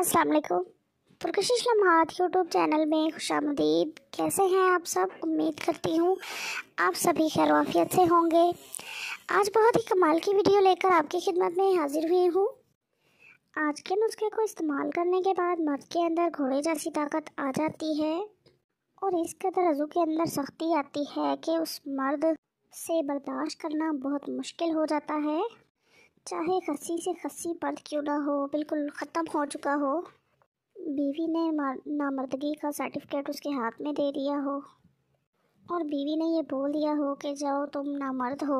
अस्सलाम वालेकुम पुरकश लम्हात YouTube channel में खुश आमदीद कैसे हैं आप सब उम्मीद करती हूँ आप सभी खैर वाफियत से होंगे आज बहुत ही कमाल की वीडियो लेकर आपकी खिदमत में हाजिर हुई हूँ आज के नुस्खे को इस्तेमाल करने के बाद मर्द के अंदर घोड़े जैसी ताकत आ जाती है और इस कदर रजू के अंदर सख्ती आती है कि उस मर्द से बर्दाश्त करना बहुत मुश्किल हो जाता है चाहे खसी से खसी मर्द क्यों ना हो बिल्कुल ख़त्म हो चुका हो बीवी ने नामर्दगी का सर्टिफिकेट उसके हाथ में दे दिया हो और बीवी ने ये बोल दिया हो कि जाओ तुम नामर्द हो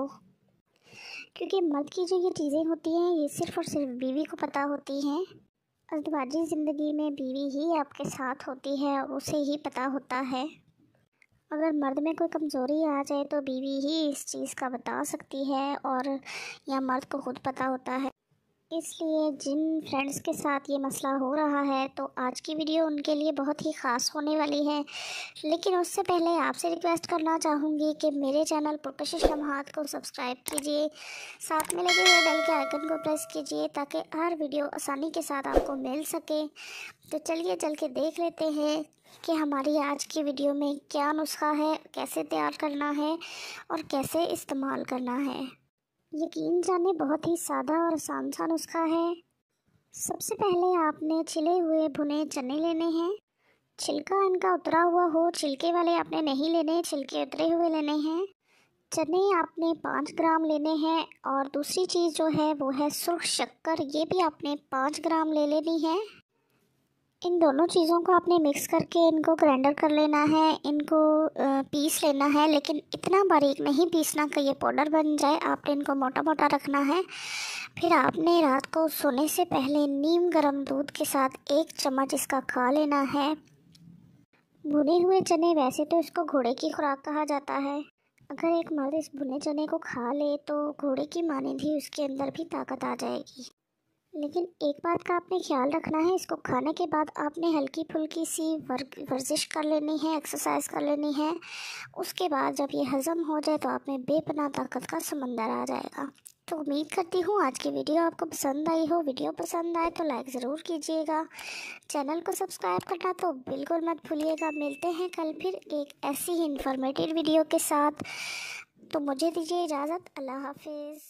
क्योंकि मर्द की जो ये चीज़ें होती हैं ये सिर्फ़ और सिर्फ बीवी को पता होती हैं अजदबाजी ज़िंदगी में बीवी ही आपके साथ होती है उसे ही पता होता है अगर मर्द में कोई कमज़ोरी आ जाए तो बीवी ही इस चीज़ का बता सकती है और यह मर्द को खुद पता होता है इसलिए जिन फ्रेंड्स के साथ ये मसला हो रहा है तो आज की वीडियो उनके लिए बहुत ही ख़ास होने वाली है लेकिन उससे पहले आपसे रिक्वेस्ट करना चाहूँगी कि मेरे चैनल प्रोफेशन लम्हात को सब्सक्राइब कीजिए साथ में लगे हुए बेल के आइकन को प्रेस कीजिए ताकि हर वीडियो आसानी के साथ आपको मिल सके तो चलिए चल के देख लेते हैं कि हमारी आज की वीडियो में क्या नुस्खा है कैसे तैयार करना है और कैसे इस्तेमाल करना है यकीन जाने बहुत ही सादा और आसान नुस्खा है सबसे पहले आपने छिले हुए भुने चने लेने हैं छिलका इनका उतरा हुआ हो छिलके वाले आपने नहीं लेने छिलके उतरे हुए लेने हैं चने आपने पाँच ग्राम लेने हैं और दूसरी चीज़ जो है वो है सुर्ख शक्कर ये भी आपने पाँच ग्राम ले लेनी है इन दोनों चीज़ों को आपने मिक्स करके इनको ग्राइंडर कर लेना है इनको पीस लेना है लेकिन इतना बारीक नहीं पीसना कि ये पाउडर बन जाए आपने इनको मोटा मोटा रखना है फिर आपने रात को सोने से पहले नीम गर्म दूध के साथ एक चम्मच इसका खा लेना है भुने हुए चने वैसे तो इसको घोड़े की खुराक कहा जाता है अगर एक मर्द इस भुने चने को खा ले तो घोड़े की मानी ही उसके अंदर भी ताकत आ जाएगी लेकिन एक बात का आपने ख्याल रखना है इसको खाने के बाद आपने हल्की फुल्की सी वर्क वर्जिश कर लेनी है एक्सरसाइज कर लेनी है उसके बाद जब ये हज़म हो जाए तो आप में बेपना ताकत का समंदर आ जाएगा तो उम्मीद करती हूँ आज की वीडियो आपको पसंद आई हो वीडियो पसंद आए तो लाइक ज़रूर कीजिएगा चैनल को सब्सक्राइब करना तो बिल्कुल मत भूलिएगा मिलते हैं कल फिर एक ऐसी ही इन्फॉर्मेटिव वीडियो के साथ तो मुझे दीजिए इजाज़त अल्लाह हाफिज़